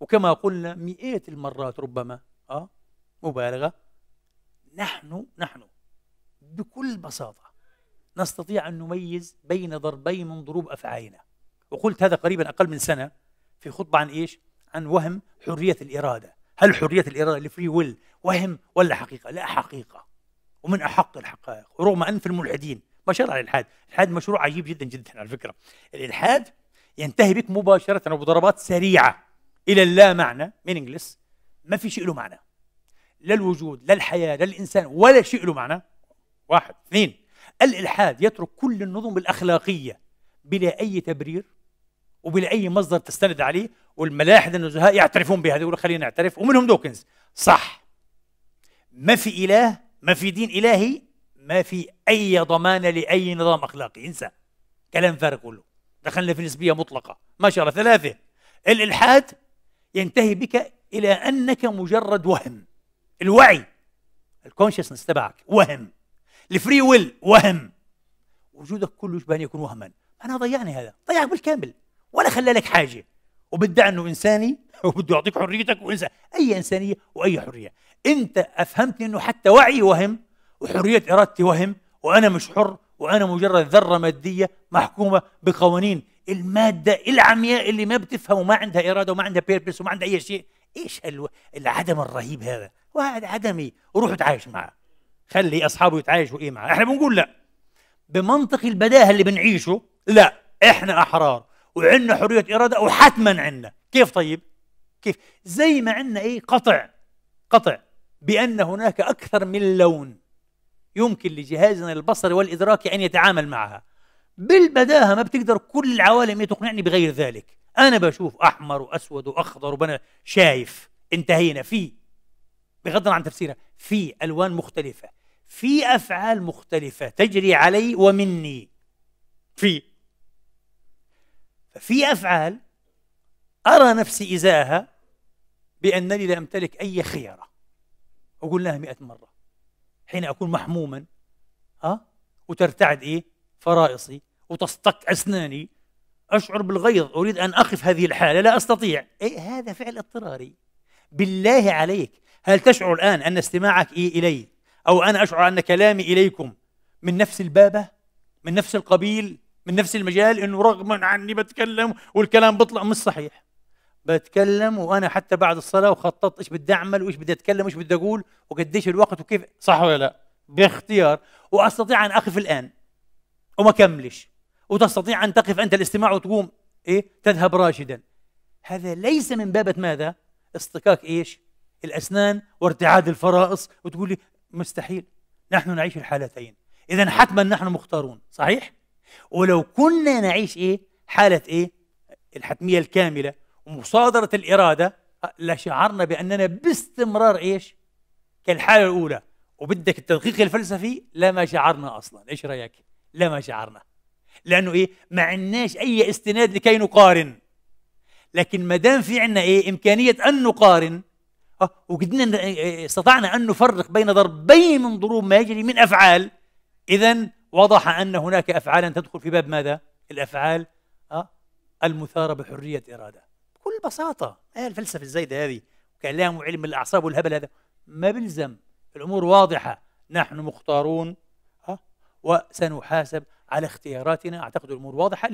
وكما قلنا مئات المرات ربما أه مبالغة نحن نحن بكل بساطة نستطيع أن نميز بين ضربين من ضروب أفعالنا وقلت هذا قريبا أقل من سنة في خطبة عن إيش؟ عن وهم حرية الإرادة هل حرية الإرادة الفري ويل وهم ولا حقيقة؟ لا حقيقة ومن أحق الحقائق ورغم أنف الملحدين ما شاء الله الإلحاد الإلحاد مشروع عجيب جدا جدا على فكرة الإلحاد ينتهي بك مباشرة وبضربات سريعة الى اللا معنى مينينجلس ما في شيء له معنى لا الوجود لا الحياه لا الانسان ولا شيء له معنى واحد اثنين الالحاد يترك كل النظم الاخلاقيه بلا اي تبرير وبلا اي مصدر تستند عليه والملاحد النزهاء يعترفون بهذا يقولوا خلينا نعترف ومنهم دوكنز صح ما في اله ما في دين الهي ما في اي ضمانه لاي نظام اخلاقي انسى كلام فارغ كله دخلنا في نسبيه مطلقه ما شاء الله ثلاثه الالحاد ينتهي بك إلى أنك مجرد وهم الوعي الكونشسنس تبعك وهم الفري ويل وهم وجودك كله يشبه أن يكون وهما أنا ضيعني هذا ضيعك بالكامل ولا خلى لك حاجة وبدعي أنه إنساني وبده يعطيك حريتك وإنسان أي إنسانية وأي حرية أنت أفهمتني أنه حتى وعي وهم وحرية إرادتي وهم وأنا مش حر وأنا مجرد ذرة مادية محكومة بقوانين الماده العمياء اللي ما بتفهم وما عندها اراده وما عندها بيربس وما عندها اي شيء ايش العدم الرهيب هذا وهذا عدمي وروحوا تعايش معه خلي اصحابه يتعايشوا ايه معه احنا بنقول لا بمنطق البداهه اللي بنعيشه لا احنا احرار وعندنا حريه اراده وحتما عندنا كيف طيب كيف زي ما عندنا ايه قطع قطع بان هناك اكثر من لون يمكن لجهازنا البصري والادراكي ان يتعامل معها بالبداهه ما بتقدر كل العوالم تقنعني بغير ذلك انا بشوف احمر واسود واخضر وبنا شايف انتهينا في بغض النظر عن تفسيرها في الوان مختلفه في افعال مختلفه تجري علي ومني في في افعال ارى نفسي ازاها بانني لا امتلك اي اقول وقلناها مئة مره حين اكون محموما ها وترتعد ايه فرائصي وتصطك أسناني أشعر بالغيظ أريد أن أقف هذه الحالة لا أستطيع إيه هذا فعل اضطراري بالله عليك هل تشعر الآن أن استماعك إيه إلي أو أنا أشعر أن كلامي إليكم من نفس البابة من نفس القبيل من نفس المجال انه رغما عني بتكلم والكلام بيطلع مش صحيح بتكلم وانا حتى بعد الصلاه وخططت ايش بدي اعمل وايش بدي اتكلم وايش بدي اقول وقديش الوقت وكيف صح ولا لا باختيار واستطيع ان اقف الان وما كملش وتستطيع أن تقف أنت الاستماع وتقوم إيه تذهب راشدا هذا ليس من باب ماذا اصطكاك إيش الأسنان وارتعاد الفرائص وتقول لي مستحيل نحن نعيش الحالتين إذا حتما نحن مختارون صحيح ولو كنا نعيش إيه حالة إيه الحتمية الكاملة ومصادرة الإرادة لشعرنا بأننا باستمرار إيش كالحالة الأولى وبدك التدقيق الفلسفي لا ما شعرنا أصلا إيش رأيك لا ما شعرنا لانه ايه ما عندناش اي استناد لكي نقارن لكن ما دام في عندنا ايه امكانيه ان نقارن اه وقدنا إيه، إيه، استطعنا ان نفرق بين ضربين من ضروب ما يجري من افعال اذا وضح ان هناك افعالا تدخل في باب ماذا الافعال اه المثاره بحريه اراده بكل بساطه ايه الفلسفه الزايده هذه كلام وعلم الاعصاب والهبل هذا ما بلزم الامور واضحه نحن مختارون آه، وسنحاسب على اختياراتنا أعتقد الأمور واضحة